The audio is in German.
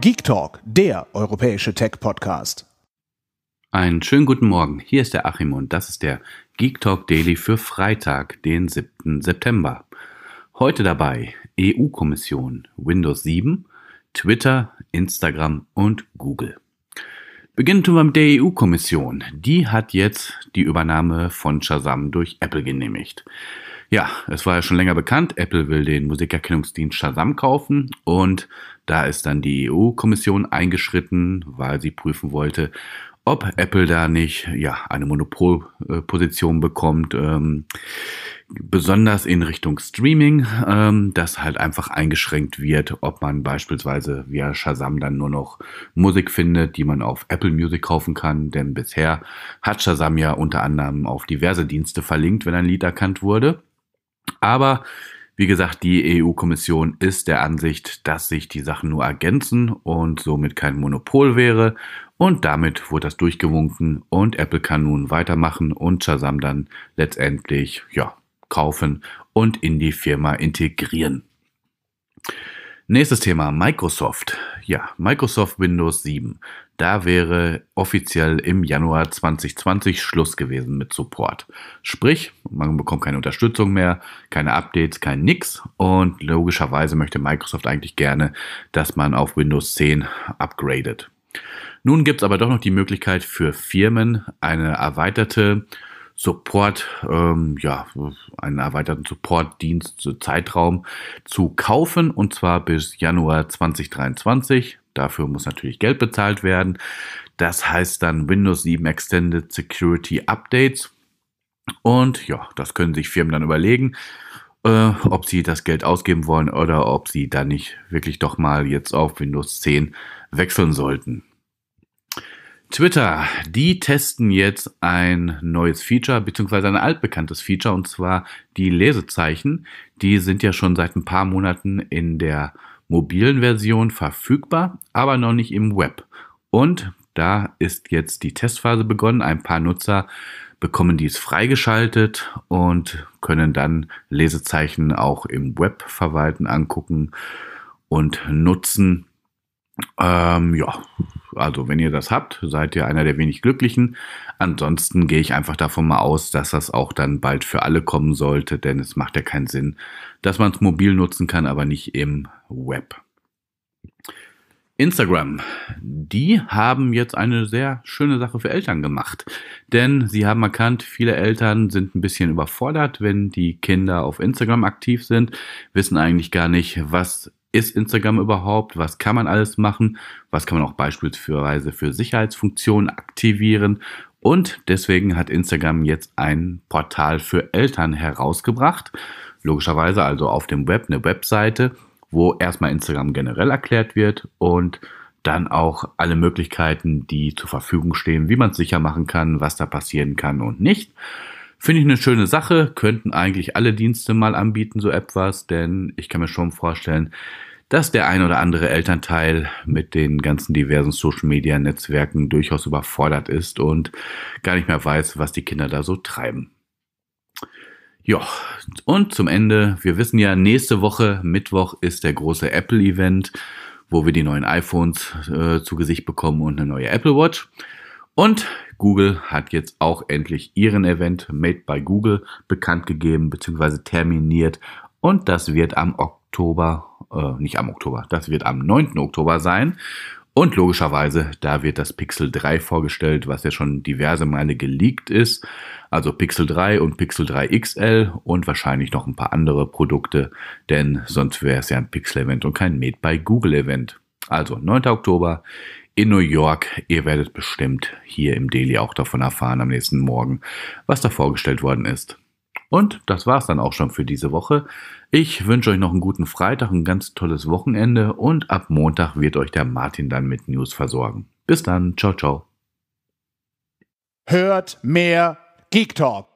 Geek Talk, der europäische Tech-Podcast. Einen schönen guten Morgen. Hier ist der Achim und das ist der Geek Talk Daily für Freitag, den 7. September. Heute dabei EU-Kommission, Windows 7, Twitter, Instagram und Google. Beginnen wir mit der EU-Kommission. Die hat jetzt die Übernahme von Shazam durch Apple genehmigt. Ja, es war ja schon länger bekannt, Apple will den Musikerkennungsdienst Shazam kaufen und da ist dann die EU-Kommission eingeschritten, weil sie prüfen wollte, ob Apple da nicht ja eine Monopolposition bekommt, ähm, besonders in Richtung Streaming, ähm, dass halt einfach eingeschränkt wird, ob man beispielsweise via Shazam dann nur noch Musik findet, die man auf Apple Music kaufen kann, denn bisher hat Shazam ja unter anderem auf diverse Dienste verlinkt, wenn ein Lied erkannt wurde. Aber wie gesagt, die EU-Kommission ist der Ansicht, dass sich die Sachen nur ergänzen und somit kein Monopol wäre. Und damit wurde das durchgewunken und Apple kann nun weitermachen und Shazam dann letztendlich ja, kaufen und in die Firma integrieren. Nächstes Thema, Microsoft. Ja, Microsoft Windows 7. Da wäre offiziell im Januar 2020 Schluss gewesen mit Support. Sprich, man bekommt keine Unterstützung mehr, keine Updates, kein Nix. Und logischerweise möchte Microsoft eigentlich gerne, dass man auf Windows 10 upgradet. Nun gibt es aber doch noch die Möglichkeit für Firmen, eine erweiterte Support, ähm, ja, einen erweiterten Supportdienst, so äh, Zeitraum zu kaufen und zwar bis Januar 2023. Dafür muss natürlich Geld bezahlt werden. Das heißt dann Windows 7 Extended Security Updates. Und ja, das können sich Firmen dann überlegen, äh, ob sie das Geld ausgeben wollen oder ob sie dann nicht wirklich doch mal jetzt auf Windows 10 wechseln sollten. Twitter, die testen jetzt ein neues Feature, beziehungsweise ein altbekanntes Feature, und zwar die Lesezeichen. Die sind ja schon seit ein paar Monaten in der mobilen Version verfügbar, aber noch nicht im Web. Und da ist jetzt die Testphase begonnen. Ein paar Nutzer bekommen dies freigeschaltet und können dann Lesezeichen auch im Web verwalten, angucken und nutzen. Ähm, ja, also wenn ihr das habt, seid ihr einer der wenig Glücklichen. Ansonsten gehe ich einfach davon mal aus, dass das auch dann bald für alle kommen sollte, denn es macht ja keinen Sinn, dass man es mobil nutzen kann, aber nicht im Web. Instagram, die haben jetzt eine sehr schöne Sache für Eltern gemacht. Denn sie haben erkannt, viele Eltern sind ein bisschen überfordert, wenn die Kinder auf Instagram aktiv sind, wissen eigentlich gar nicht, was ist Instagram überhaupt? Was kann man alles machen? Was kann man auch beispielsweise für Sicherheitsfunktionen aktivieren? Und deswegen hat Instagram jetzt ein Portal für Eltern herausgebracht. Logischerweise also auf dem Web eine Webseite, wo erstmal Instagram generell erklärt wird und dann auch alle Möglichkeiten, die zur Verfügung stehen, wie man es sicher machen kann, was da passieren kann und nicht. Finde ich eine schöne Sache, könnten eigentlich alle Dienste mal anbieten, so etwas, denn ich kann mir schon vorstellen, dass der ein oder andere Elternteil mit den ganzen diversen Social-Media-Netzwerken durchaus überfordert ist und gar nicht mehr weiß, was die Kinder da so treiben. Ja, und zum Ende, wir wissen ja, nächste Woche, Mittwoch, ist der große Apple-Event, wo wir die neuen iPhones äh, zu Gesicht bekommen und eine neue Apple Watch. Und Google hat jetzt auch endlich ihren Event Made by Google bekannt gegeben bzw. terminiert. Und das wird am Oktober, äh, nicht am Oktober, das wird am 9. Oktober sein. Und logischerweise, da wird das Pixel 3 vorgestellt, was ja schon diverse Male geleakt ist. Also Pixel 3 und Pixel 3 XL und wahrscheinlich noch ein paar andere Produkte, denn sonst wäre es ja ein Pixel-Event und kein Made by Google-Event. Also 9. Oktober in New York. Ihr werdet bestimmt hier im Daily auch davon erfahren am nächsten Morgen, was da vorgestellt worden ist. Und das war es dann auch schon für diese Woche. Ich wünsche euch noch einen guten Freitag, ein ganz tolles Wochenende und ab Montag wird euch der Martin dann mit News versorgen. Bis dann, ciao, ciao. Hört mehr Geek Talk.